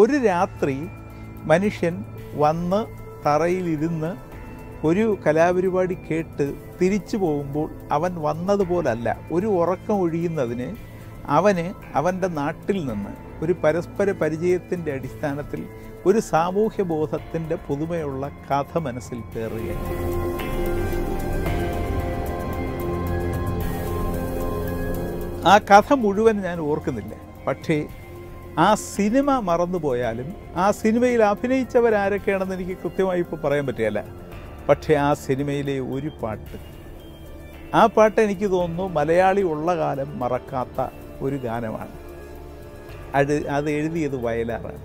ഒരു രാത്രി മനുഷ്യൻ വന്ന് തറയിലിരുന്ന് ഒരു കലാപരിപാടി കേട്ട് തിരിച്ചു പോകുമ്പോൾ അവൻ വന്നതുപോലല്ല ഒരു ഉറക്കം ഒഴിയുന്നതിന് അവന് അവൻ്റെ നാട്ടിൽ നിന്ന് ഒരു പരസ്പര പരിചയത്തിൻ്റെ അടിസ്ഥാനത്തിൽ ഒരു സാമൂഹ്യ ബോധത്തിൻ്റെ പുതുമയുള്ള കഥ മനസ്സിൽ കയറുകയാണ് ആ കഥ മുഴുവൻ ഞാൻ ഓർക്കുന്നില്ല പക്ഷേ ആ സിനിമ മറന്നുപോയാലും ആ സിനിമയിൽ അഭിനയിച്ചവരാരൊക്കെയാണെന്ന് എനിക്ക് കൃത്യമായി ഇപ്പോൾ പറയാൻ പറ്റുകയല്ല പക്ഷേ ആ സിനിമയിലെ ഒരു പാട്ട് ആ പാട്ട് എനിക്ക് തോന്നുന്നു മലയാളി ഉള്ള കാലം മറക്കാത്ത ഒരു ഗാനമാണ് അത് അത് എഴുതിയത് വയലാറാണ്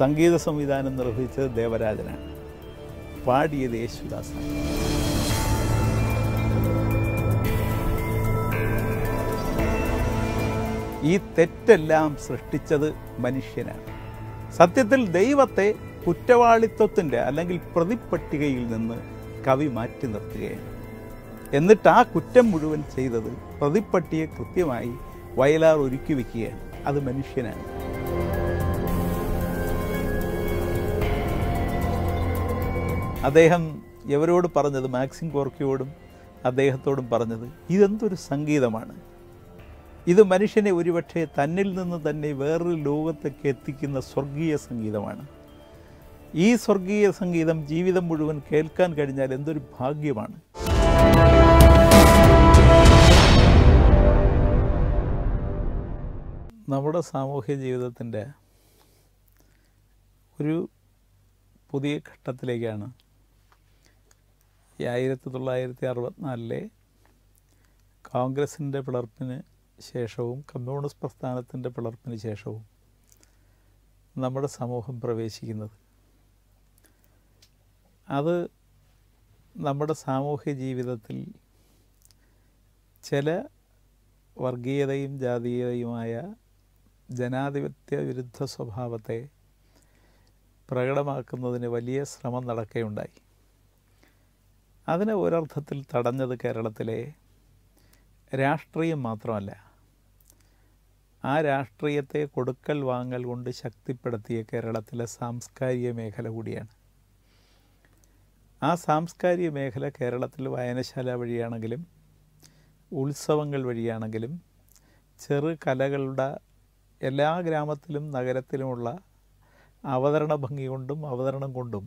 സംഗീത സംവിധാനം നിർവഹിച്ചത് ദേവരാജനാണ് പാടിയത് യേശുദാസാണ് ഈ തെറ്റെല്ലാം സൃഷ്ടിച്ചത് മനുഷ്യനാണ് സത്യത്തിൽ ദൈവത്തെ കുറ്റവാളിത്വത്തിൻ്റെ അല്ലെങ്കിൽ പ്രതിപ്പട്ടികയിൽ നിന്ന് കവി മാറ്റി നിർത്തുകയാണ് എന്നിട്ട് ആ കുറ്റം മുഴുവൻ ചെയ്തത് പ്രതിപ്പട്ടിയെ കൃത്യമായി വയലാർ ഒരുക്കി വയ്ക്കുകയാണ് അത് മനുഷ്യനാണ് അദ്ദേഹം എവരോട് പറഞ്ഞത് മാക്സിം കോർക്കിയോടും അദ്ദേഹത്തോടും പറഞ്ഞത് ഇതെന്തൊരു സംഗീതമാണ് ഇത് മനുഷ്യനെ ഒരുപക്ഷെ തന്നിൽ നിന്ന് തന്നെ വേറൊരു ലോകത്തേക്ക് എത്തിക്കുന്ന സ്വർഗീയ സംഗീതമാണ് ഈ സ്വർഗീയ സംഗീതം ജീവിതം മുഴുവൻ കേൾക്കാൻ കഴിഞ്ഞാൽ എന്തൊരു ഭാഗ്യമാണ് നമ്മുടെ സാമൂഹ്യ ജീവിതത്തിൻ്റെ ഒരു പുതിയ ഘട്ടത്തിലേക്കാണ് ഈ ആയിരത്തി തൊള്ളായിരത്തി അറുപത്തിനാലിലെ കോൺഗ്രസിൻ്റെ പിളർപ്പിന് ശേഷവും കമ്മ്യൂണിസ്റ്റ് പ്രസ്ഥാനത്തിൻ്റെ പിളർപ്പിന് ശേഷവും നമ്മുടെ സമൂഹം പ്രവേശിക്കുന്നത് അത് നമ്മുടെ സാമൂഹ്യ ജീവിതത്തിൽ ചില വർഗീയതയും ജാതീയതയുമായ ജനാധിപത്യ വിരുദ്ധ സ്വഭാവത്തെ പ്രകടമാക്കുന്നതിന് വലിയ ശ്രമം നടക്കുകയുണ്ടായി അതിനെ ഒരർത്ഥത്തിൽ തടഞ്ഞത് കേരളത്തിലെ രാഷ്ട്രീയം മാത്രമല്ല ആ രാഷ്ട്രീയത്തെ കൊടുക്കൽ വാങ്ങൽ കൊണ്ട് ശക്തിപ്പെടുത്തിയ കേരളത്തിലെ സാംസ്കാരിക മേഖല കൂടിയാണ് ആ സാംസ്കാരിക മേഖല കേരളത്തിൽ വായനശാല വഴിയാണെങ്കിലും ഉത്സവങ്ങൾ വഴിയാണെങ്കിലും ചെറു കലകളുടെ എല്ലാ ഗ്രാമത്തിലും നഗരത്തിലുമുള്ള അവതരണ ഭംഗി കൊണ്ടും അവതരണം കൊണ്ടും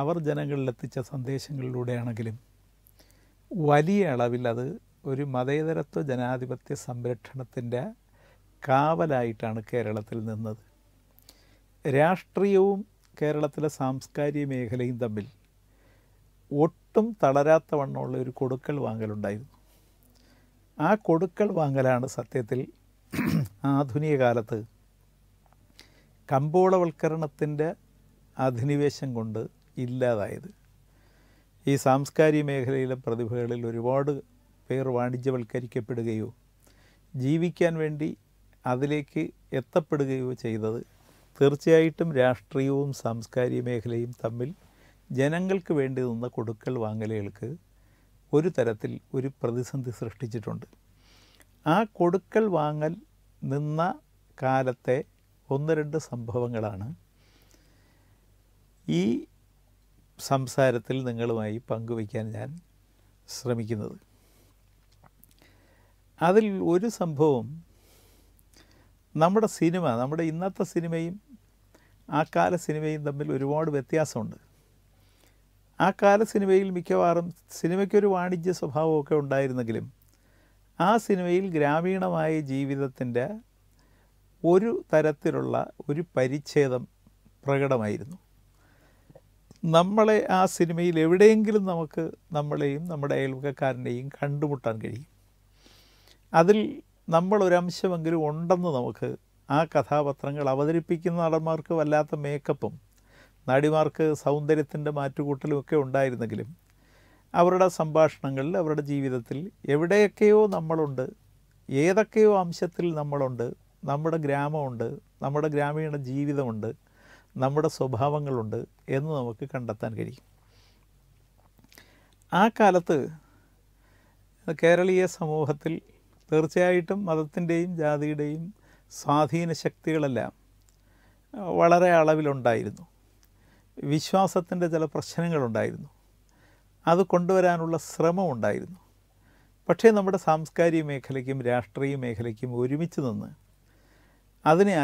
അവർ ജനങ്ങളിലെത്തിച്ച സന്ദേശങ്ങളിലൂടെയാണെങ്കിലും വലിയ അളവിൽ അത് ഒരു മതേതരത്വ ജനാധിപത്യ സംരക്ഷണത്തിൻ്റെ കാവലായിട്ടാണ് കേരളത്തിൽ നിന്നത് രാഷ്ട്രീയവും കേരളത്തിലെ സാംസ്കാരിക മേഖലയും തമ്മിൽ ഒട്ടും തളരാത്ത വണ്ണമുള്ള ഒരു കൊടുക്കൽ വാങ്ങലുണ്ടായിരുന്നു ആ കൊടുക്കൽ വാങ്ങലാണ് സത്യത്തിൽ ആധുനിക കാലത്ത് കമ്പോളവൽക്കരണത്തിൻ്റെ അധിനിവേശം കൊണ്ട് ഇല്ലാതായത് ഈ സാംസ്കാരിക മേഖലയിലെ പ്രതിഭകളിൽ ഒരുപാട് പേർ വാണിജ്യവൽക്കരിക്കപ്പെടുകയോ ജീവിക്കാൻ വേണ്ടി അതിലേക്ക് എത്തപ്പെടുകയോ ചെയ്തത് തീർച്ചയായിട്ടും രാഷ്ട്രീയവും സാംസ്കാരിക മേഖലയും തമ്മിൽ ജനങ്ങൾക്ക് വേണ്ടി നിന്ന കൊടുക്കൽ വാങ്ങലുകൾക്ക് ഒരു തരത്തിൽ ഒരു പ്രതിസന്ധി സൃഷ്ടിച്ചിട്ടുണ്ട് ആ കൊടുക്കൽ വാങ്ങൽ നിന്ന കാലത്തെ ഒന്ന് രണ്ട് സംഭവങ്ങളാണ് ഈ സംസാരത്തിൽ നിങ്ങളുമായി പങ്കുവയ്ക്കാൻ ഞാൻ ശ്രമിക്കുന്നത് അതിൽ ഒരു സംഭവം നമ്മുടെ സിനിമ നമ്മുടെ ഇന്നത്തെ സിനിമയും ആ കാല സിനിമയും തമ്മിൽ ഒരുപാട് വ്യത്യാസമുണ്ട് ആ കാല സിനിമയിൽ മിക്കവാറും സിനിമയ്ക്കൊരു വാണിജ്യ സ്വഭാവമൊക്കെ ഉണ്ടായിരുന്നെങ്കിലും ആ സിനിമയിൽ ഗ്രാമീണമായ ജീവിതത്തിൻ്റെ ഒരു തരത്തിലുള്ള ഒരു പരിച്ഛേദം പ്രകടമായിരുന്നു നമ്മളെ ആ സിനിമയിൽ എവിടെയെങ്കിലും നമുക്ക് നമ്മളെയും നമ്മുടെ അയൽവക്കക്കാരനെയും കണ്ടുമുട്ടാൻ കഴിയും അതിൽ നമ്മൾ ഒരംശമെങ്കിലും ഉണ്ടെന്ന് നമുക്ക് ആ കഥാപാത്രങ്ങൾ അവതരിപ്പിക്കുന്ന നടന്മാർക്ക് വല്ലാത്ത മേക്കപ്പും നടിമാർക്ക് സൗന്ദര്യത്തിൻ്റെ മാറ്റുകൂട്ടലും ഒക്കെ ഉണ്ടായിരുന്നെങ്കിലും അവരുടെ സംഭാഷണങ്ങളിൽ അവരുടെ ജീവിതത്തിൽ എവിടെയൊക്കെയോ നമ്മളുണ്ട് ഏതൊക്കെയോ അംശത്തിൽ നമ്മളുണ്ട് നമ്മുടെ ഗ്രാമമുണ്ട് നമ്മുടെ ഗ്രാമീണ ജീവിതമുണ്ട് നമ്മുടെ സ്വഭാവങ്ങളുണ്ട് എന്ന് നമുക്ക് കണ്ടെത്താൻ കഴിയും ആ കാലത്ത് കേരളീയ സമൂഹത്തിൽ തീർച്ചയായിട്ടും മതത്തിൻ്റെയും ജാതിയുടെയും സ്വാധീന ശക്തികളെല്ലാം വളരെ അളവിലുണ്ടായിരുന്നു വിശ്വാസത്തിൻ്റെ ചില പ്രശ്നങ്ങളുണ്ടായിരുന്നു അത് കൊണ്ടുവരാനുള്ള ശ്രമമുണ്ടായിരുന്നു പക്ഷേ നമ്മുടെ സാംസ്കാരിക മേഖലയ്ക്കും രാഷ്ട്രീയ മേഖലയ്ക്കും ഒരുമിച്ച് നിന്ന് അതിനെ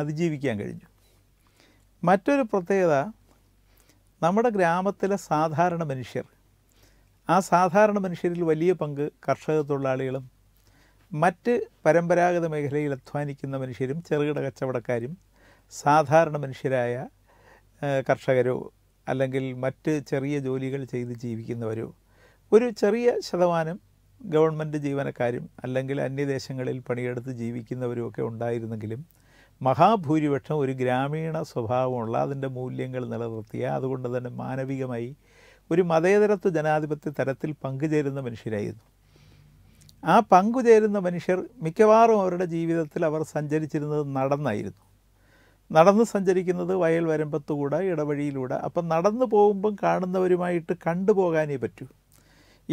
അതിജീവിക്കാൻ കഴിഞ്ഞു മറ്റൊരു പ്രത്യേകത നമ്മുടെ ഗ്രാമത്തിലെ സാധാരണ മനുഷ്യർ ആ സാധാരണ മനുഷ്യരിൽ വലിയ പങ്ക് കർഷക തൊഴിലാളികളും മറ്റ് പരമ്പരാഗത മേഖലയിൽ അധ്വാനിക്കുന്ന മനുഷ്യരും ചെറുകിട കച്ചവടക്കാരും സാധാരണ മനുഷ്യരായ കർഷകരോ അല്ലെങ്കിൽ മറ്റ് ചെറിയ ജോലികൾ ചെയ്ത് ജീവിക്കുന്നവരോ ഒരു ചെറിയ ശതമാനം ഗവൺമെൻറ് ജീവനക്കാരും അല്ലെങ്കിൽ അന്യദേശങ്ങളിൽ പണിയെടുത്ത് ഒക്കെ ഉണ്ടായിരുന്നെങ്കിലും മഹാഭൂരിപക്ഷം ഒരു ഗ്രാമീണ സ്വഭാവമുള്ള അതിൻ്റെ മൂല്യങ്ങൾ നിലനിർത്തിയ അതുകൊണ്ട് തന്നെ മാനവികമായി ഒരു മതേതരത്വ ജനാധിപത്യ തരത്തിൽ പങ്കുചേരുന്ന മനുഷ്യരായിരുന്നു ആ പങ്കുചേരുന്ന മനുഷ്യർ മിക്കവാറും അവരുടെ ജീവിതത്തിൽ അവർ സഞ്ചരിച്ചിരുന്നത് നടന്നായിരുന്നു നടന്ന് സഞ്ചരിക്കുന്നത് വയൽ വരമ്പത്തുകൂടെ ഇടവഴിയിലൂടെ അപ്പം നടന്നു പോകുമ്പം കാണുന്നവരുമായിട്ട് കണ്ടുപോകാനേ പറ്റൂ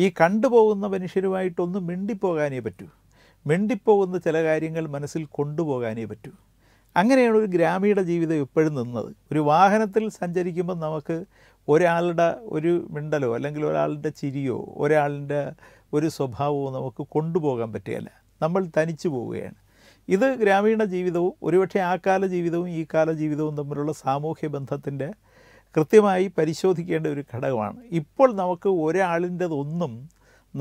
ഈ കണ്ടുപോകുന്ന മനുഷ്യരുമായിട്ടൊന്ന് മിണ്ടിപ്പോകാനേ പറ്റൂ മിണ്ടിപ്പോകുന്ന ചില കാര്യങ്ങൾ മനസ്സിൽ കൊണ്ടുപോകാനേ പറ്റൂ അങ്ങനെയാണ് ഒരു ഗ്രാമീണ ജീവിതം ഇപ്പോഴും നിന്നത് ഒരു വാഹനത്തിൽ സഞ്ചരിക്കുമ്പോൾ നമുക്ക് ഒരാളുടെ ഒരു മിണ്ടലോ അല്ലെങ്കിൽ ഒരാളുടെ ചിരിയോ ഒരാളുടെ ഒരു സ്വഭാവവും നമുക്ക് കൊണ്ടുപോകാൻ പറ്റുകയില്ല നമ്മൾ തനിച്ചു പോവുകയാണ് ഇത് ഗ്രാമീണ ജീവിതവും ഒരുപക്ഷെ ആ കാല ജീവിതവും ഈ കാല ജീവിതവും തമ്മിലുള്ള സാമൂഹ്യ ബന്ധത്തിൻ്റെ കൃത്യമായി പരിശോധിക്കേണ്ട ഒരു ഘടകമാണ് ഇപ്പോൾ നമുക്ക് ഒരാളിൻ്റെതൊന്നും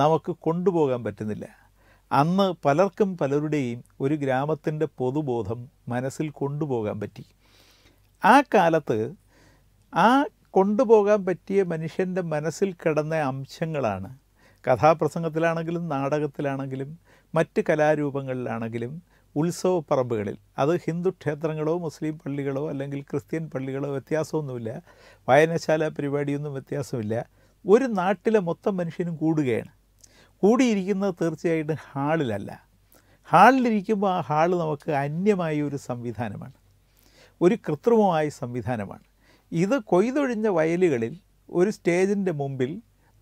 നമുക്ക് കൊണ്ടുപോകാൻ പറ്റുന്നില്ല അന്ന് പലർക്കും പലരുടെയും ഒരു ഗ്രാമത്തിൻ്റെ പൊതുബോധം മനസ്സിൽ കൊണ്ടുപോകാൻ പറ്റി ആ കാലത്ത് ആ കൊണ്ടുപോകാൻ പറ്റിയ മനുഷ്യൻ്റെ മനസ്സിൽ കിടന്ന അംശങ്ങളാണ് കഥാപ്രസംഗത്തിലാണെങ്കിലും നാടകത്തിലാണെങ്കിലും മറ്റ് കലാരൂപങ്ങളിലാണെങ്കിലും ഉത്സവ പറമ്പുകളിൽ അത് ഹിന്ദു ക്ഷേത്രങ്ങളോ മുസ്ലിം പള്ളികളോ അല്ലെങ്കിൽ ക്രിസ്ത്യൻ പള്ളികളോ വ്യത്യാസമൊന്നുമില്ല വായനശാല പരിപാടിയൊന്നും വ്യത്യാസമില്ല ഒരു നാട്ടിലെ മൊത്തം മനുഷ്യനും കൂടുകയാണ് കൂടിയിരിക്കുന്നത് തീർച്ചയായിട്ടും ഹാളിലല്ല ഹാളിലിരിക്കുമ്പോൾ ആ ഹാള് നമുക്ക് അന്യമായ ഒരു സംവിധാനമാണ് ഒരു കൃത്രിമമായ സംവിധാനമാണ് ഇത് കൊയ്തൊഴിഞ്ഞ വയലുകളിൽ ഒരു സ്റ്റേജിൻ്റെ മുമ്പിൽ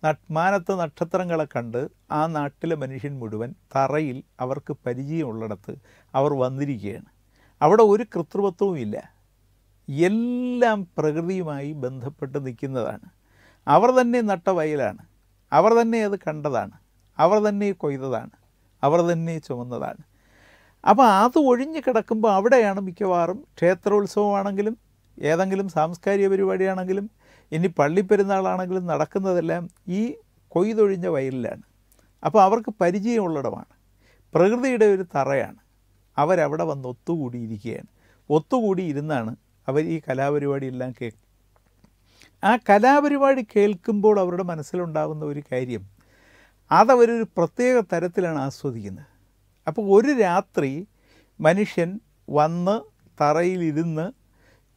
നട്മാനത്ത് നക്ഷത്രങ്ങളെ കണ്ട് ആ നാട്ടിലെ മനുഷ്യൻ മുഴുവൻ തറയിൽ അവർക്ക് പരിചയമുള്ളിടത്ത് അവർ വന്നിരിക്കുകയാണ് അവിടെ ഒരു കൃത്രിമത്വവും ഇല്ല എല്ലാം പ്രകൃതിയുമായി ബന്ധപ്പെട്ട് നിൽക്കുന്നതാണ് അവർ തന്നെ നട്ട വയലാണ് അവർ തന്നെ അത് കണ്ടതാണ് അവർ തന്നെ കൊയ്തതാണ് അവർ തന്നെ ചുമന്നതാണ് അപ്പോൾ അത് ഒഴിഞ്ഞ് കിടക്കുമ്പോൾ അവിടെയാണ് മിക്കവാറും ക്ഷേത്രോത്സവമാണെങ്കിലും ഏതെങ്കിലും സാംസ്കാരിക പരിപാടിയാണെങ്കിലും ഇനി പള്ളിപ്പെരുന്നാളാണെങ്കിലും നടക്കുന്നതെല്ലാം ഈ കൊയ്തൊഴിഞ്ഞ വയലിലാണ് അപ്പോൾ അവർക്ക് പരിചയമുള്ളിടമാണ് പ്രകൃതിയുടെ ഒരു തറയാണ് അവരവിടെ വന്ന് ഒത്തുകൂടിയിരിക്കുകയാണ് ഒത്തുകൂടി ഇരുന്നാണ് അവർ ഈ കലാപരിപാടി എല്ലാം ആ കലാപരിപാടി കേൾക്കുമ്പോൾ അവരുടെ മനസ്സിലുണ്ടാകുന്ന ഒരു കാര്യം അതവരൊരു പ്രത്യേക തരത്തിലാണ് ആസ്വദിക്കുന്നത് അപ്പോൾ ഒരു രാത്രി മനുഷ്യൻ വന്ന് തറയിലിരുന്ന്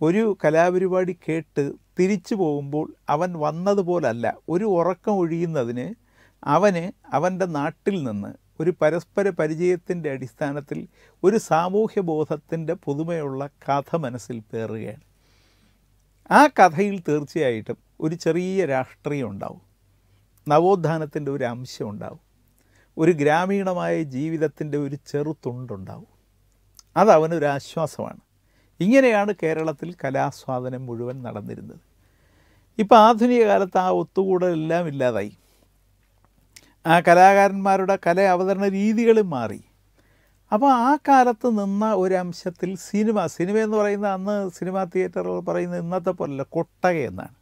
ഒരു കലാപരിപാടി കേട്ട് തിരിച്ചു പോകുമ്പോൾ അവൻ വന്നതുപോലല്ല ഒരു ഉറക്കം ഒഴിയുന്നതിന് അവന് അവൻ്റെ നാട്ടിൽ നിന്ന് ഒരു പരസ്പര പരിചയത്തിൻ്റെ അടിസ്ഥാനത്തിൽ ഒരു സാമൂഹ്യ ബോധത്തിൻ്റെ പുതുമയുള്ള കഥ മനസ്സിൽ പേറുകയാണ് ആ കഥയിൽ തീർച്ചയായിട്ടും ഒരു ചെറിയ രാഷ്ട്രീയം ഉണ്ടാവും നവോത്ഥാനത്തിൻ്റെ ഒരു അംശം ഉണ്ടാവും ഒരു ഗ്രാമീണമായ ജീവിതത്തിൻ്റെ ഒരു ചെറുതുണ്ടുണ്ടാവും അതവനൊരാശ്വാസമാണ് ഇങ്ങനെയാണ് കേരളത്തിൽ കലാസ്വാദനം മുഴുവൻ നടന്നിരുന്നത് ഇപ്പോൾ ആധുനിക കാലത്ത് ആ ഒത്തുകൂടലെല്ലാം ഇല്ലാതായി ആ കലാകാരന്മാരുടെ കല അവതരണ രീതികൾ മാറി അപ്പോൾ ആ കാലത്ത് നിന്ന ഒരംശത്തിൽ സിനിമ സിനിമ എന്ന് പറയുന്ന അന്ന് സിനിമാ തിയേറ്ററുകൾ പറയുന്ന ഇന്നത്തെ പോലല്ല കൊട്ടക എന്നാണ്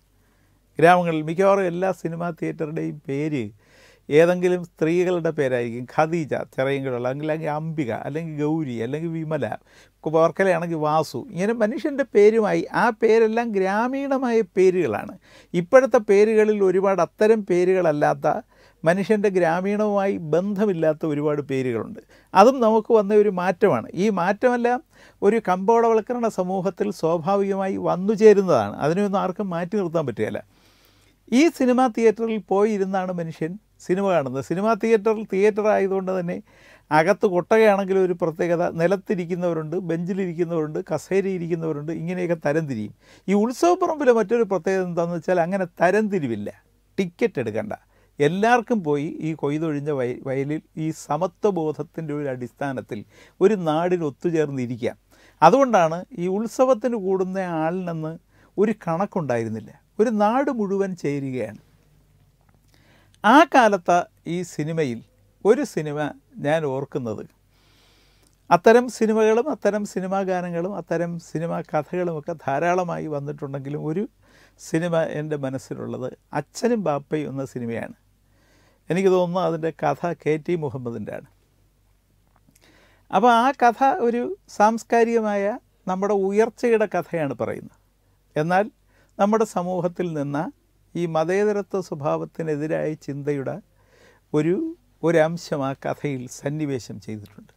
ഗ്രാമങ്ങളിൽ മിക്കവാറും എല്ലാ സിനിമാ തിയേറ്ററുടെയും പേര് ഏതെങ്കിലും സ്ത്രീകളുടെ പേരായിരിക്കും ഖദീജ ചിറയങ്കിടുള്ള അല്ലെങ്കിൽ അംബിക അല്ലെങ്കിൽ ഗൗരി അല്ലെങ്കിൽ വിമല ഓർക്കലയാണെങ്കിൽ വാസു ഇങ്ങനെ മനുഷ്യൻ്റെ പേരുമായി ആ പേരെല്ലാം ഗ്രാമീണമായ പേരുകളാണ് ഇപ്പോഴത്തെ പേരുകളിൽ ഒരുപാട് അത്തരം പേരുകളല്ലാത്ത മനുഷ്യൻ്റെ ഗ്രാമീണവുമായി ബന്ധമില്ലാത്ത ഒരുപാട് പേരുകളുണ്ട് അതും നമുക്ക് വന്ന ഒരു മാറ്റമാണ് ഈ മാറ്റമെല്ലാം ഒരു കമ്പോളവൽക്കരണ സമൂഹത്തിൽ സ്വാഭാവികമായി വന്നു ചേരുന്നതാണ് അതിനെയൊന്നും ആർക്കും മാറ്റി നിർത്താൻ പറ്റുകയില്ല ഈ സിനിമാ തിയേറ്ററിൽ പോയിരുന്നാണ് മനുഷ്യൻ സിനിമ കാണുന്നത് സിനിമാ തിയേറ്ററിൽ തിയേറ്റർ ആയതുകൊണ്ട് തന്നെ അകത്ത് കൊട്ടകയാണെങ്കിലും ഒരു പ്രത്യേകത നിലത്തിരിക്കുന്നവരുണ്ട് ബെഞ്ചിലിരിക്കുന്നവരുണ്ട് കസേരയിരിക്കുന്നവരുണ്ട് ഇങ്ങനെയൊക്കെ തരംതിരിയും ഈ ഉത്സവപ്പറമ്പിലെ മറ്റൊരു പ്രത്യേകത എന്താണെന്ന് വെച്ചാൽ അങ്ങനെ തരംതിരിവില്ല ടിക്കറ്റ് എടുക്കണ്ട എല്ലാവർക്കും പോയി ഈ കൊയ്തൊഴിഞ്ഞ വയ വയലിൽ ഈ സമത്വബോധത്തിൻ്റെ ഒരു അടിസ്ഥാനത്തിൽ ഒരു നാടിൽ ഒത്തുചേർന്നിരിക്കാം അതുകൊണ്ടാണ് ഈ ഉത്സവത്തിന് കൂടുന്ന ആളിനെന്ന് ഒരു കണക്കുണ്ടായിരുന്നില്ല ഒരു നാട് മുഴുവൻ ചേരുകയാണ് ആ കാലത്ത് ഈ സിനിമയിൽ ഒരു സിനിമ ഞാൻ ഓർക്കുന്നത് അത്തരം സിനിമകളും അത്തരം സിനിമാ ഗാനങ്ങളും അത്തരം സിനിമാ കഥകളുമൊക്കെ ധാരാളമായി വന്നിട്ടുണ്ടെങ്കിലും ഒരു സിനിമ എൻ്റെ മനസ്സിലുള്ളത് അച്ഛനും ബാപ്പയും എന്ന സിനിമയാണ് എനിക്ക് തോന്നുന്നു അതിൻ്റെ കഥ കെ ടി മുഹമ്മദിൻ്റെ ആണ് അപ്പോൾ ആ കഥ ഒരു സാംസ്കാരികമായ നമ്മുടെ ഉയർച്ചയുടെ കഥയാണ് പറയുന്നത് എന്നാൽ നമ്മുടെ സമൂഹത്തിൽ നിന്ന് ഈ മതേതരത്വ സ്വഭാവത്തിനെതിരായ ചിന്തയുടെ ഒരു ഒരംശം ആ കഥയിൽ സന്നിവേശം ചെയ്തിട്ടുണ്ട്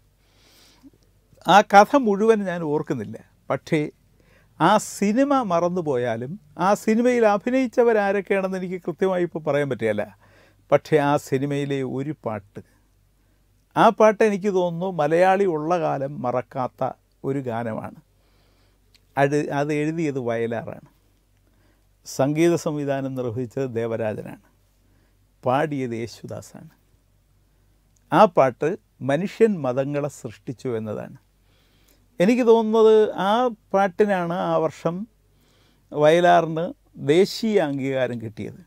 ആ കഥ മുഴുവൻ ഞാൻ ഓർക്കുന്നില്ല പക്ഷേ ആ സിനിമ മറന്നുപോയാലും ആ സിനിമയിൽ അഭിനയിച്ചവരാരൊക്കെയാണെന്ന് എനിക്ക് കൃത്യമായി ഇപ്പോൾ പറയാൻ പറ്റിയല്ല പക്ഷേ ആ സിനിമയിലെ ഒരു പാട്ട് ആ പാട്ട് എനിക്ക് തോന്നുന്നു മലയാളി ഉള്ള കാലം മറക്കാത്ത ഒരു ഗാനമാണ് അത് അത് എഴുതിയത് വയലാറാണ് സംഗീത സംവിധാനം നിർവഹിച്ചത് ദേവരാജനാണ് പാടിയത് യേശുദാസാണ് ആ പാട്ട് മനുഷ്യൻ മതങ്ങളെ സൃഷ്ടിച്ചു എന്നതാണ് എനിക്ക് തോന്നുന്നത് ആ പാട്ടിനാണ് ആ വർഷം വയലാറിന് ദേശീയ അംഗീകാരം കിട്ടിയത്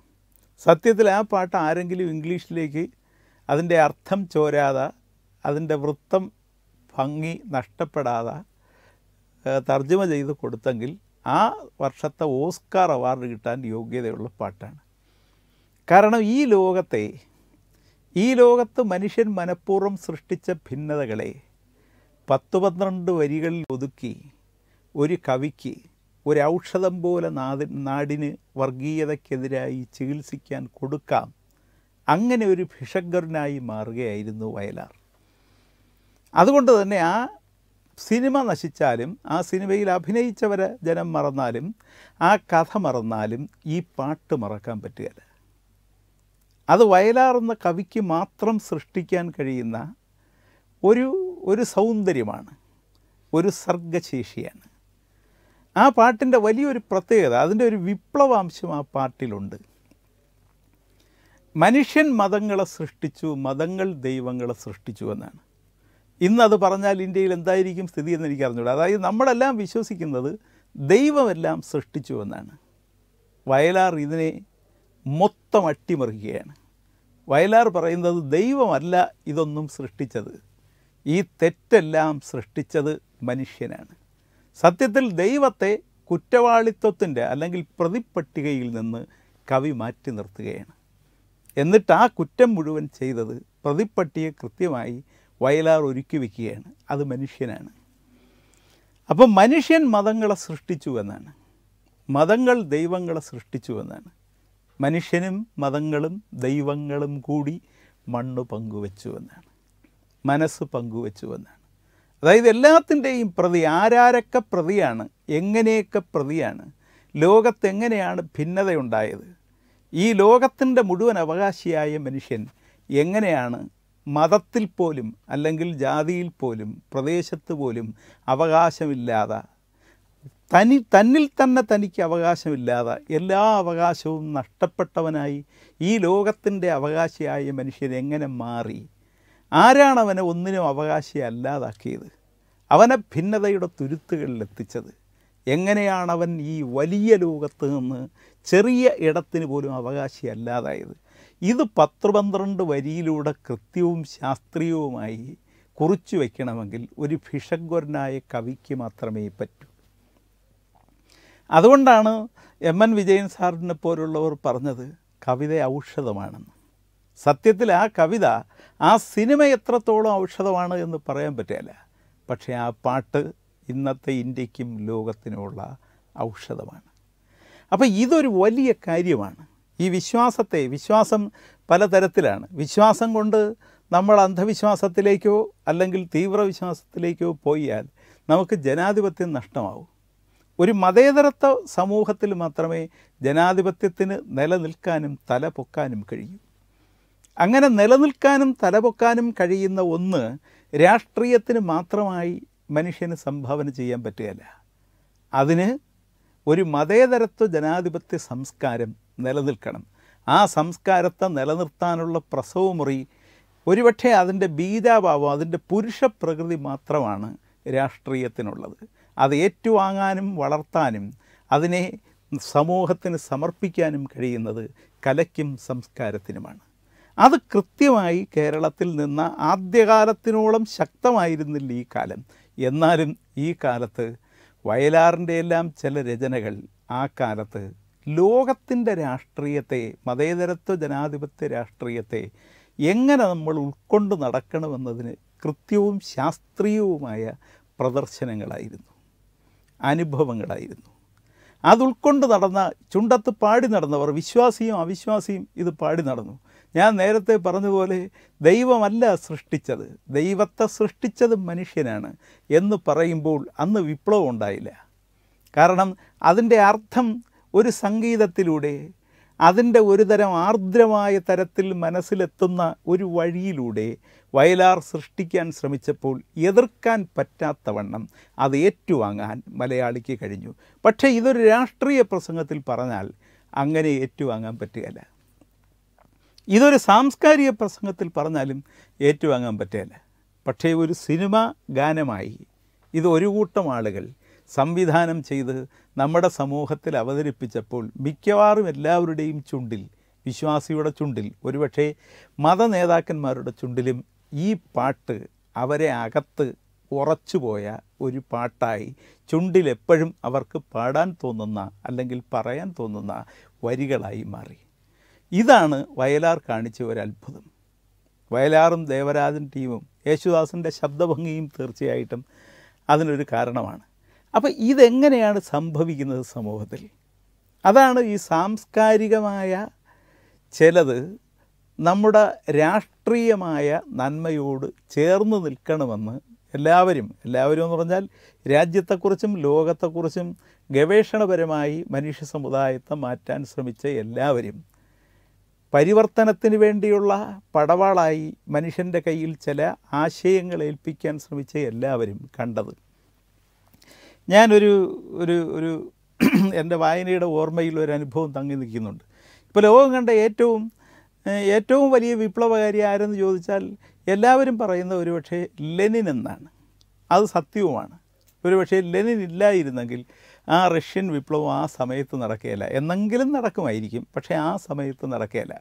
സത്യത്തിൽ ആ പാട്ട് ആരെങ്കിലും ഇംഗ്ലീഷിലേക്ക് അതിൻ്റെ അർത്ഥം ചോരാതെ അതിൻ്റെ വൃത്തം ഭംഗി നഷ്ടപ്പെടാതെ തർജ്ജമ ചെയ്ത് കൊടുത്തെങ്കിൽ ആ വർഷത്തെ ഓസ്കാർ അവാർഡ് കിട്ടാൻ യോഗ്യതയുള്ള പാട്ടാണ് കാരണം ഈ ലോകത്തെ ഈ ലോകത്ത് മനുഷ്യൻ മനഃപൂർവ്വം സൃഷ്ടിച്ച ഭിന്നതകളെ പത്ത് പന്ത്രണ്ട് വരികളിൽ ഒതുക്കി ഒരു കവിക്ക് ഒരു ഔഷധം പോലെ നാടി നാടിന് വർഗീയതയ്ക്കെതിരായി ചികിത്സിക്കാൻ കൊടുക്കാം അങ്ങനെ ഒരു ഭിഷഗറിനായി മാറുകയായിരുന്നു വയലാർ അതുകൊണ്ട് തന്നെ ആ സിനിമ നശിച്ചാലും ആ സിനിമയിൽ അഭിനയിച്ചവരെ ജനം മറന്നാലും ആ കഥ മറന്നാലും ഈ പാട്ട് മറക്കാൻ പറ്റുകയില്ല അത് വയലാറുന്ന കവിക്ക് മാത്രം സൃഷ്ടിക്കാൻ കഴിയുന്ന ഒരു ഒരു സൗന്ദര്യമാണ് ഒരു സർഗശേഷിയാണ് ആ പാട്ടിൻ്റെ വലിയൊരു പ്രത്യേകത അതിൻ്റെ ഒരു വിപ്ലവാംശം ആ പാട്ടിലുണ്ട് മനുഷ്യൻ മതങ്ങളെ സൃഷ്ടിച്ചു മതങ്ങൾ ദൈവങ്ങളെ സൃഷ്ടിച്ചു എന്നാണ് ഇന്നത് പറഞ്ഞാൽ ഇന്ത്യയിൽ എന്തായിരിക്കും സ്ഥിതി എന്ന് എനിക്ക് അറിഞ്ഞൂടാ അതായത് നമ്മളെല്ലാം വിശ്വസിക്കുന്നത് ദൈവമെല്ലാം സൃഷ്ടിച്ചു എന്നാണ് വയലാർ ഇതിനെ മൊത്തം അട്ടിമറിക്കുകയാണ് വയലാർ പറയുന്നത് ദൈവമല്ല ഇതൊന്നും സൃഷ്ടിച്ചത് ഈ തെറ്റെല്ലാം സൃഷ്ടിച്ചത് മനുഷ്യനാണ് സത്യത്തിൽ ദൈവത്തെ കുറ്റവാളിത്വത്തിൻ്റെ അല്ലെങ്കിൽ പ്രതിപ്പട്ടികയിൽ നിന്ന് കവി മാറ്റി നിർത്തുകയാണ് എന്നിട്ട് ആ കുറ്റം മുഴുവൻ ചെയ്തത് പ്രതിപ്പട്ടിയെ കൃത്യമായി വയലാർ ഒരുക്കി വയ്ക്കുകയാണ് അത് മനുഷ്യനാണ് അപ്പം മനുഷ്യൻ മതങ്ങളെ സൃഷ്ടിച്ചു എന്നാണ് മതങ്ങൾ ദൈവങ്ങളെ സൃഷ്ടിച്ചു എന്നാണ് മനുഷ്യനും മതങ്ങളും ദൈവങ്ങളും കൂടി മണ്ണ് പങ്കുവെച്ചു എന്നാണ് മനസ്സ് പങ്കുവെച്ചു എന്നാണ് അതായത് എല്ലാത്തിൻ്റെയും പ്രതി ആരാരൊക്കെ പ്രതിയാണ് എങ്ങനെയൊക്കെ പ്രതിയാണ് ലോകത്തെങ്ങനെയാണ് ഭിന്നതയുണ്ടായത് ഈ ലോകത്തിൻ്റെ മുഴുവൻ അവകാശിയായ മനുഷ്യൻ എങ്ങനെയാണ് മതത്തിൽ പോലും അല്ലെങ്കിൽ ജാതിയിൽ പോലും പ്രദേശത്ത് പോലും അവകാശമില്ലാതെ തനി തന്നിൽ തന്നെ തനിക്ക് അവകാശമില്ലാതെ എല്ലാ അവകാശവും നഷ്ടപ്പെട്ടവനായി ഈ ലോകത്തിൻ്റെ അവകാശിയായ മനുഷ്യൻ എങ്ങനെ മാറി ആരാണവനെ ഒന്നിനും അവകാശി അല്ലാതാക്കിയത് അവനെ ഭിന്നതയുടെ തുരുത്തുകളിൽ എത്തിച്ചത് എങ്ങനെയാണ് അവൻ ഈ വലിയ ലോകത്ത് നിന്ന് ചെറിയ ഇടത്തിന് പോലും അല്ലാതായത് ഇത് പത്ത് പന്ത്രണ്ട് വരിയിലൂടെ കൃത്യവും ശാസ്ത്രീയവുമായി കുറിച്ചു വയ്ക്കണമെങ്കിൽ ഒരു ഭിഷഗ്വരനായ കവിക്ക് മാത്രമേ പറ്റൂ അതുകൊണ്ടാണ് എം എൻ വിജയൻ സാറിനെ പോലുള്ളവർ പറഞ്ഞത് കവിത ഔഷധമാണെന്ന് സത്യത്തിൽ ആ കവിത ആ സിനിമ എത്രത്തോളം ഔഷധമാണ് എന്ന് പറയാൻ പറ്റില്ല പക്ഷേ ആ പാട്ട് ഇന്നത്തെ ഇന്ത്യക്കും ലോകത്തിനുമുള്ള ഔഷധമാണ് അപ്പോൾ ഇതൊരു വലിയ കാര്യമാണ് ഈ വിശ്വാസത്തെ വിശ്വാസം പലതരത്തിലാണ് വിശ്വാസം കൊണ്ട് നമ്മൾ അന്ധവിശ്വാസത്തിലേക്കോ അല്ലെങ്കിൽ തീവ്രവിശ്വാസത്തിലേക്കോ പോയാൽ നമുക്ക് ജനാധിപത്യം നഷ്ടമാവും ഒരു മതേതരത്വ സമൂഹത്തിൽ മാത്രമേ ജനാധിപത്യത്തിന് നിലനിൽക്കാനും തലപൊക്കാനും കഴിയൂ അങ്ങനെ നിലനിൽക്കാനും തലപൊക്കാനും കഴിയുന്ന ഒന്ന് രാഷ്ട്രീയത്തിന് മാത്രമായി മനുഷ്യന് സംഭാവന ചെയ്യാൻ പറ്റുകയല്ല അതിന് ഒരു മതേതരത്വ ജനാധിപത്യ സംസ്കാരം നിലനിൽക്കണം ആ സംസ്കാരത്തെ നിലനിർത്താനുള്ള പ്രസവമുറി ഒരുപക്ഷെ അതിൻ്റെ ബീജാഭാവം അതിൻ്റെ പുരുഷ പ്രകൃതി മാത്രമാണ് രാഷ്ട്രീയത്തിനുള്ളത് അത് ഏറ്റുവാങ്ങാനും വളർത്താനും അതിനെ സമൂഹത്തിന് സമർപ്പിക്കാനും കഴിയുന്നത് കലയ്ക്കും സംസ്കാരത്തിനുമാണ് അത് കൃത്യമായി കേരളത്തിൽ നിന്ന് ആദ്യകാലത്തിനോളം ശക്തമായിരുന്നില്ല ഈ കാലം എന്നാലും ഈ കാലത്ത് വയലാറിൻ്റെയെല്ലാം എല്ലാം ചില രചനകൾ ആ കാലത്ത് ലോകത്തിൻ്റെ രാഷ്ട്രീയത്തെ മതേതരത്വ ജനാധിപത്യ രാഷ്ട്രീയത്തെ എങ്ങനെ നമ്മൾ ഉൾക്കൊണ്ട് നടക്കണമെന്നതിന് കൃത്യവും ശാസ്ത്രീയവുമായ പ്രദർശനങ്ങളായിരുന്നു അനുഭവങ്ങളായിരുന്നു അതുൾക്കൊണ്ട് ഉൾക്കൊണ്ട് നടന്ന ചുണ്ടത്ത് പാടി നടന്നവർ വിശ്വാസിയും അവിശ്വാസിയും ഇത് പാടി നടന്നു ഞാൻ നേരത്തെ പറഞ്ഞതുപോലെ ദൈവമല്ല സൃഷ്ടിച്ചത് ദൈവത്തെ സൃഷ്ടിച്ചത് മനുഷ്യനാണ് എന്ന് പറയുമ്പോൾ അന്ന് വിപ്ലവം ഉണ്ടായില്ല കാരണം അതിൻ്റെ അർത്ഥം ഒരു സംഗീതത്തിലൂടെ അതിൻ്റെ ഒരു തരം ആർദ്രമായ തരത്തിൽ മനസ്സിലെത്തുന്ന ഒരു വഴിയിലൂടെ വയലാർ സൃഷ്ടിക്കാൻ ശ്രമിച്ചപ്പോൾ എതിർക്കാൻ പറ്റാത്തവണ്ണം അത് ഏറ്റുവാങ്ങാൻ മലയാളിക്ക് കഴിഞ്ഞു പക്ഷേ ഇതൊരു രാഷ്ട്രീയ പ്രസംഗത്തിൽ പറഞ്ഞാൽ അങ്ങനെ ഏറ്റുവാങ്ങാൻ പറ്റുകയില്ല ഇതൊരു സാംസ്കാരിക പ്രസംഗത്തിൽ പറഞ്ഞാലും ഏറ്റുവാങ്ങാൻ പറ്റുകയില്ല പക്ഷേ ഒരു സിനിമ ഗാനമായി ഇത് ഒരു കൂട്ടം ആളുകൾ സംവിധാനം ചെയ്ത് നമ്മുടെ സമൂഹത്തിൽ അവതരിപ്പിച്ചപ്പോൾ മിക്കവാറും എല്ലാവരുടെയും ചുണ്ടിൽ വിശ്വാസിയുടെ ചുണ്ടിൽ ഒരുപക്ഷെ മത നേതാക്കന്മാരുടെ ചുണ്ടിലും ഈ പാട്ട് അവരെ അകത്ത് ഉറച്ചുപോയ ഒരു പാട്ടായി ചുണ്ടിലെപ്പോഴും അവർക്ക് പാടാൻ തോന്നുന്ന അല്ലെങ്കിൽ പറയാൻ തോന്നുന്ന വരികളായി മാറി ഇതാണ് വയലാർ കാണിച്ച ഒരു അത്ഭുതം വയലാറും ദേവരാജൻ ടീമും യേശുദാസിൻ്റെ ശബ്ദഭംഗിയും തീർച്ചയായിട്ടും അതിനൊരു കാരണമാണ് അപ്പോൾ ഇതെങ്ങനെയാണ് സംഭവിക്കുന്നത് സമൂഹത്തിൽ അതാണ് ഈ സാംസ്കാരികമായ ചിലത് നമ്മുടെ രാഷ്ട്രീയമായ നന്മയോട് ചേർന്ന് നിൽക്കണമെന്ന് എല്ലാവരും എല്ലാവരും എന്ന് പറഞ്ഞാൽ രാജ്യത്തെക്കുറിച്ചും ലോകത്തെക്കുറിച്ചും ഗവേഷണപരമായി മനുഷ്യ സമുദായത്തെ മാറ്റാൻ ശ്രമിച്ച എല്ലാവരും പരിവർത്തനത്തിന് വേണ്ടിയുള്ള പടവാളായി മനുഷ്യൻ്റെ കയ്യിൽ ചില ആശയങ്ങൾ ഏൽപ്പിക്കാൻ ശ്രമിച്ച എല്ലാവരും കണ്ടത് ഞാനൊരു ഒരു ഒരു എൻ്റെ വായനയുടെ ഓർമ്മയിൽ ഒരു അനുഭവം തങ്ങി നിൽക്കുന്നുണ്ട് ഇപ്പോൾ ലോകം കണ്ട ഏറ്റവും ഏറ്റവും വലിയ വിപ്ലവകാരി ആരെന്ന് ചോദിച്ചാൽ എല്ലാവരും പറയുന്ന ഒരു പക്ഷേ ലെനിൻ എന്നാണ് അത് സത്യവുമാണ് പക്ഷേ ലെനിൻ ഇല്ലായിരുന്നെങ്കിൽ ആ റഷ്യൻ വിപ്ലവം ആ സമയത്ത് നടക്കുകയില്ല എന്നെങ്കിലും നടക്കുമായിരിക്കും പക്ഷേ ആ സമയത്ത് നടക്കുകയില്ല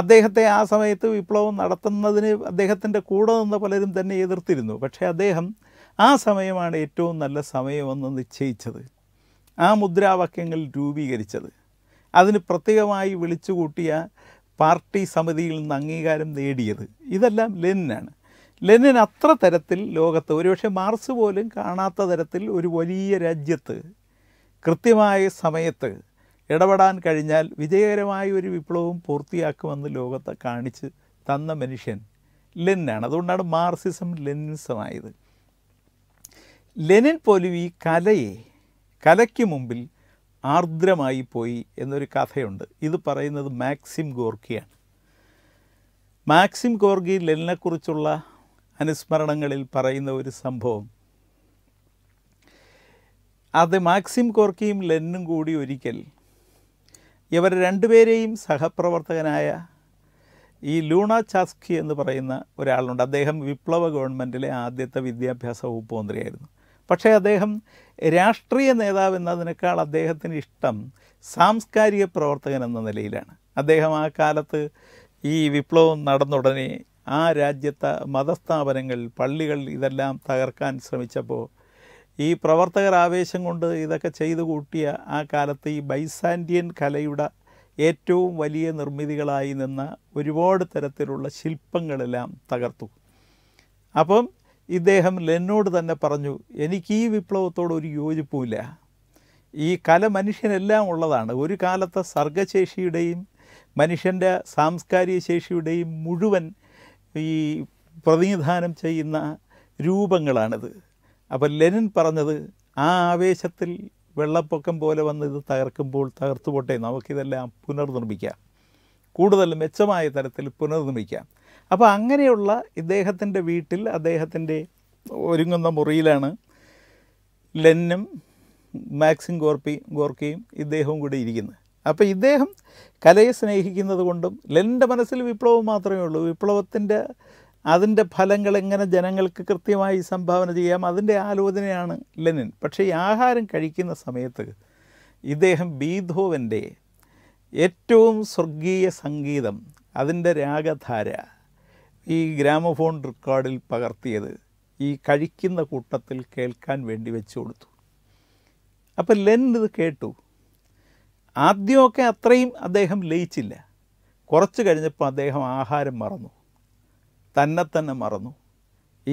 അദ്ദേഹത്തെ ആ സമയത്ത് വിപ്ലവം നടത്തുന്നതിന് അദ്ദേഹത്തിൻ്റെ കൂടെ നിന്ന് പലരും തന്നെ എതിർത്തിരുന്നു പക്ഷേ അദ്ദേഹം ആ സമയമാണ് ഏറ്റവും നല്ല സമയമെന്ന് നിശ്ചയിച്ചത് ആ മുദ്രാവാക്യങ്ങൾ രൂപീകരിച്ചത് അതിന് പ്രത്യേകമായി വിളിച്ചുകൂട്ടിയ പാർട്ടി സമിതിയിൽ നിന്ന് അംഗീകാരം നേടിയത് ഇതെല്ലാം ലെനിനാണ് ലെനിൻ അത്ര തരത്തിൽ ലോകത്ത് ഒരുപക്ഷെ മാർസ് പോലും കാണാത്ത തരത്തിൽ ഒരു വലിയ രാജ്യത്ത് കൃത്യമായ സമയത്ത് ഇടപെടാൻ കഴിഞ്ഞാൽ വിജയകരമായ ഒരു വിപ്ലവം പൂർത്തിയാക്കുമെന്ന് ലോകത്തെ കാണിച്ച് തന്ന മനുഷ്യൻ ലെനിനാണ് അതുകൊണ്ടാണ് മാർസിസം ലെനിനിസമായത് ലെനിൻ പോലും ഈ കലയെ കലയ്ക്ക് മുമ്പിൽ ആർദ്രമായി പോയി എന്നൊരു കഥയുണ്ട് ഇത് പറയുന്നത് മാക്സിം ഗോർക്കിയാണ് മാക്സിം ഗോർഗി ലെനിനെക്കുറിച്ചുള്ള അനുസ്മരണങ്ങളിൽ പറയുന്ന ഒരു സംഭവം അത് മാക്സിം ഗോർക്കിയും ലെനിനും കൂടി ഒരിക്കൽ ഇവർ രണ്ടുപേരെയും സഹപ്രവർത്തകനായ ഈ ലൂണ ചാസ്കി എന്ന് പറയുന്ന ഒരാളുണ്ട് അദ്ദേഹം വിപ്ലവ ഗവൺമെൻറ്റിലെ ആദ്യത്തെ വിദ്യാഭ്യാസ വകുപ്പ് മന്ത്രിയായിരുന്നു പക്ഷേ അദ്ദേഹം രാഷ്ട്രീയ നേതാവ് എന്നതിനേക്കാൾ അദ്ദേഹത്തിന് ഇഷ്ടം സാംസ്കാരിക പ്രവർത്തകൻ എന്ന നിലയിലാണ് അദ്ദേഹം ആ കാലത്ത് ഈ വിപ്ലവം നടന്നുടനെ ആ രാജ്യത്തെ മതസ്ഥാപനങ്ങൾ പള്ളികൾ ഇതെല്ലാം തകർക്കാൻ ശ്രമിച്ചപ്പോൾ ഈ പ്രവർത്തകർ ആവേശം കൊണ്ട് ഇതൊക്കെ ചെയ്തു കൂട്ടിയ ആ കാലത്ത് ഈ ബൈസാൻഡിയൻ കലയുടെ ഏറ്റവും വലിയ നിർമ്മിതികളായി നിന്ന ഒരുപാട് തരത്തിലുള്ള ശില്പങ്ങളെല്ലാം തകർത്തു അപ്പം ഇദ്ദേഹം ലെന്നോട് തന്നെ പറഞ്ഞു എനിക്ക് ഈ വിപ്ലവത്തോട് ഒരു യോജിപ്പുമില്ല ഈ കല മനുഷ്യനെല്ലാം ഉള്ളതാണ് ഒരു കാലത്തെ സർഗശേഷിയുടെയും മനുഷ്യൻ്റെ സാംസ്കാരിക ശേഷിയുടെയും മുഴുവൻ ഈ പ്രതിനിധാനം ചെയ്യുന്ന രൂപങ്ങളാണിത് അപ്പോൾ ലെനിൻ പറഞ്ഞത് ആ ആവേശത്തിൽ വെള്ളപ്പൊക്കം പോലെ വന്ന് ഇത് തകർക്കുമ്പോൾ തകർത്തുപോട്ടെ നമുക്കിതെല്ലാം പുനർനിർമ്മിക്കാം കൂടുതൽ മെച്ചമായ തരത്തിൽ പുനർനിർമ്മിക്കാം അപ്പോൾ അങ്ങനെയുള്ള ഇദ്ദേഹത്തിൻ്റെ വീട്ടിൽ അദ്ദേഹത്തിൻ്റെ ഒരുങ്ങുന്ന മുറിയിലാണ് ലെന്നും മാക്സിം ഗോർപ്പി ഗോർക്കിയും ഇദ്ദേഹവും കൂടി ഇരിക്കുന്നത് അപ്പോൾ ഇദ്ദേഹം കലയെ സ്നേഹിക്കുന്നത് കൊണ്ടും ലെൻ്റെ മനസ്സിൽ വിപ്ലവം മാത്രമേ ഉള്ളൂ വിപ്ലവത്തിൻ്റെ അതിൻ്റെ ഫലങ്ങൾ എങ്ങനെ ജനങ്ങൾക്ക് കൃത്യമായി സംഭാവന ചെയ്യാം അതിൻ്റെ ആലോചനയാണ് ലെനിൻ പക്ഷേ ഈ ആഹാരം കഴിക്കുന്ന സമയത്ത് ഇദ്ദേഹം ബീധോവൻ്റെ ഏറ്റവും സ്വർഗീയ സംഗീതം അതിൻ്റെ രാഗധാര ഈ ഗ്രാമഫോൺ റെക്കോർഡിൽ പകർത്തിയത് ഈ കഴിക്കുന്ന കൂട്ടത്തിൽ കേൾക്കാൻ വേണ്ടി വെച്ചു കൊടുത്തു അപ്പം ലെൻ ഇത് കേട്ടു ആദ്യമൊക്കെ അത്രയും അദ്ദേഹം ലയിച്ചില്ല കുറച്ച് കഴിഞ്ഞപ്പോൾ അദ്ദേഹം ആഹാരം മറന്നു തന്നെ തന്നെ മറന്നു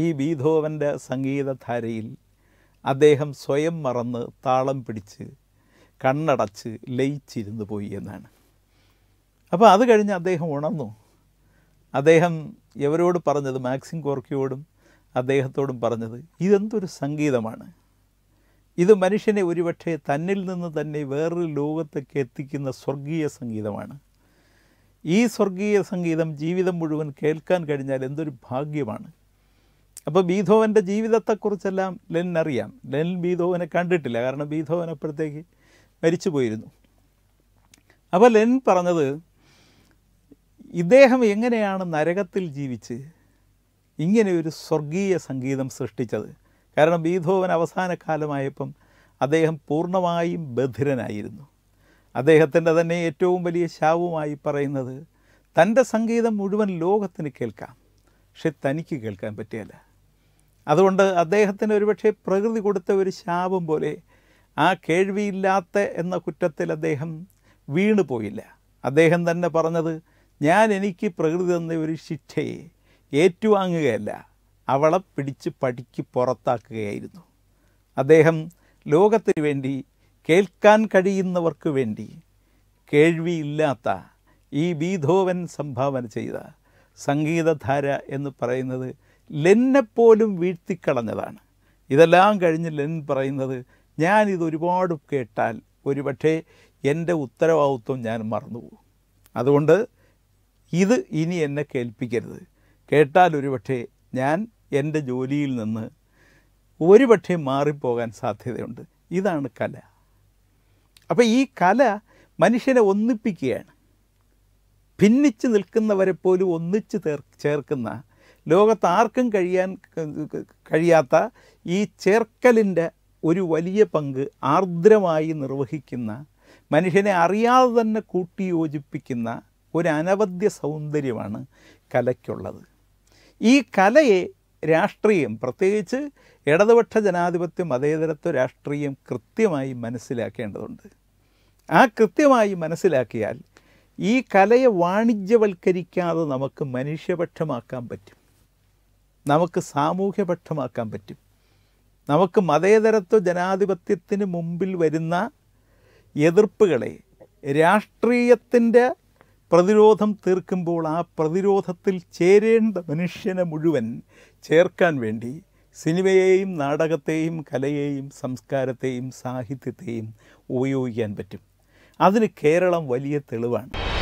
ഈ ബീധോവൻ്റെ സംഗീതധാരയിൽ അദ്ദേഹം സ്വയം മറന്ന് താളം പിടിച്ച് കണ്ണടച്ച് ലയിച്ചിരുന്നു പോയി എന്നാണ് അപ്പോൾ അത് കഴിഞ്ഞ് അദ്ദേഹം ഉണർന്നു അദ്ദേഹം എവരോട് പറഞ്ഞത് മാക്സിം കോർക്കിയോടും അദ്ദേഹത്തോടും പറഞ്ഞത് ഇതെന്തൊരു സംഗീതമാണ് ഇത് മനുഷ്യനെ ഒരുപക്ഷെ തന്നിൽ നിന്ന് തന്നെ വേറൊരു ലോകത്തേക്ക് എത്തിക്കുന്ന സ്വർഗീയ സംഗീതമാണ് ഈ സ്വർഗീയ സംഗീതം ജീവിതം മുഴുവൻ കേൾക്കാൻ കഴിഞ്ഞാൽ എന്തൊരു ഭാഗ്യമാണ് അപ്പോൾ ബീധോവൻ്റെ ജീവിതത്തെക്കുറിച്ചെല്ലാം ലെൻ അറിയാം ലെൻ ബീധോവനെ കണ്ടിട്ടില്ല കാരണം ബീധോവൻ അപ്പോഴത്തേക്ക് മരിച്ചു പോയിരുന്നു അപ്പോൾ ലെൻ പറഞ്ഞത് ഇദ്ദേഹം എങ്ങനെയാണ് നരകത്തിൽ ജീവിച്ച് ഇങ്ങനെ ഒരു സ്വർഗീയ സംഗീതം സൃഷ്ടിച്ചത് കാരണം ബീധോവൻ അവസാനകാലമായപ്പം അദ്ദേഹം പൂർണ്ണമായും ബധിരനായിരുന്നു അദ്ദേഹത്തിൻ്റെ തന്നെ ഏറ്റവും വലിയ ശാവുമായി പറയുന്നത് തൻ്റെ സംഗീതം മുഴുവൻ ലോകത്തിന് കേൾക്കാം പക്ഷെ തനിക്ക് കേൾക്കാൻ പറ്റിയല്ല അതുകൊണ്ട് അദ്ദേഹത്തിന് ഒരുപക്ഷെ പ്രകൃതി കൊടുത്ത ഒരു ശാപം പോലെ ആ കേൾവിയില്ലാത്ത എന്ന കുറ്റത്തിൽ അദ്ദേഹം വീണുപോയില്ല പോയില്ല അദ്ദേഹം തന്നെ പറഞ്ഞത് ഞാൻ എനിക്ക് പ്രകൃതി തന്ന ഒരു ശിക്ഷയെ ഏറ്റുവാങ്ങുകയല്ല അവളെ പിടിച്ച് പഠിക്ക് പുറത്താക്കുകയായിരുന്നു അദ്ദേഹം ലോകത്തിന് വേണ്ടി കേൾക്കാൻ കഴിയുന്നവർക്ക് വേണ്ടി കേൾവിയില്ലാത്ത ഈ ബീധോവൻ സംഭാവന ചെയ്ത സംഗീതധാര എന്ന് പറയുന്നത് ലെന്നെപ്പോലും വീഴ്ത്തിക്കളഞ്ഞതാണ് ഇതെല്ലാം കഴിഞ്ഞ് ലെൻ പറയുന്നത് ഞാനിത് ഒരുപാട് കേട്ടാൽ ഒരുപക്ഷേ എൻ്റെ ഉത്തരവാദിത്വം ഞാൻ മറന്നുപോകും അതുകൊണ്ട് ഇത് ഇനി എന്നെ കേൾപ്പിക്കരുത് കേട്ടാൽ ഒരുപക്ഷെ ഞാൻ എൻ്റെ ജോലിയിൽ നിന്ന് ഒരുപക്ഷെ മാറിപ്പോകാൻ സാധ്യതയുണ്ട് ഇതാണ് കല അപ്പോൾ ഈ കല മനുഷ്യനെ ഒന്നിപ്പിക്കുകയാണ് ഭിന്നിച്ച് നിൽക്കുന്നവരെ പോലും ഒന്നിച്ച് ചേർക്കുന്ന ലോകത്ത് ആർക്കും കഴിയാൻ കഴിയാത്ത ഈ ചേർക്കലിൻ്റെ ഒരു വലിയ പങ്ക് ആർദ്രമായി നിർവഹിക്കുന്ന മനുഷ്യനെ അറിയാതെ തന്നെ കൂട്ടിയോജിപ്പിക്കുന്ന ഒരു സൗന്ദര്യമാണ് കലയ്ക്കുള്ളത് ഈ കലയെ രാഷ്ട്രീയം പ്രത്യേകിച്ച് ഇടതുപക്ഷ ജനാധിപത്യ മതേതരത്വ രാഷ്ട്രീയം കൃത്യമായി മനസ്സിലാക്കേണ്ടതുണ്ട് ആ കൃത്യമായി മനസ്സിലാക്കിയാൽ ഈ കലയെ വാണിജ്യവൽക്കരിക്കാതെ നമുക്ക് മനുഷ്യപക്ഷമാക്കാൻ പറ്റും നമുക്ക് സാമൂഹ്യപക്ഷമാക്കാൻ പറ്റും നമുക്ക് മതേതരത്വ ജനാധിപത്യത്തിന് മുമ്പിൽ വരുന്ന എതിർപ്പുകളെ രാഷ്ട്രീയത്തിൻ്റെ പ്രതിരോധം തീർക്കുമ്പോൾ ആ പ്രതിരോധത്തിൽ ചേരേണ്ട മനുഷ്യനെ മുഴുവൻ ചേർക്കാൻ വേണ്ടി സിനിമയെയും നാടകത്തെയും കലയെയും സംസ്കാരത്തെയും സാഹിത്യത്തെയും ഉപയോഗിക്കാൻ പറ്റും അതിന് കേരളം വലിയ തെളിവാണ്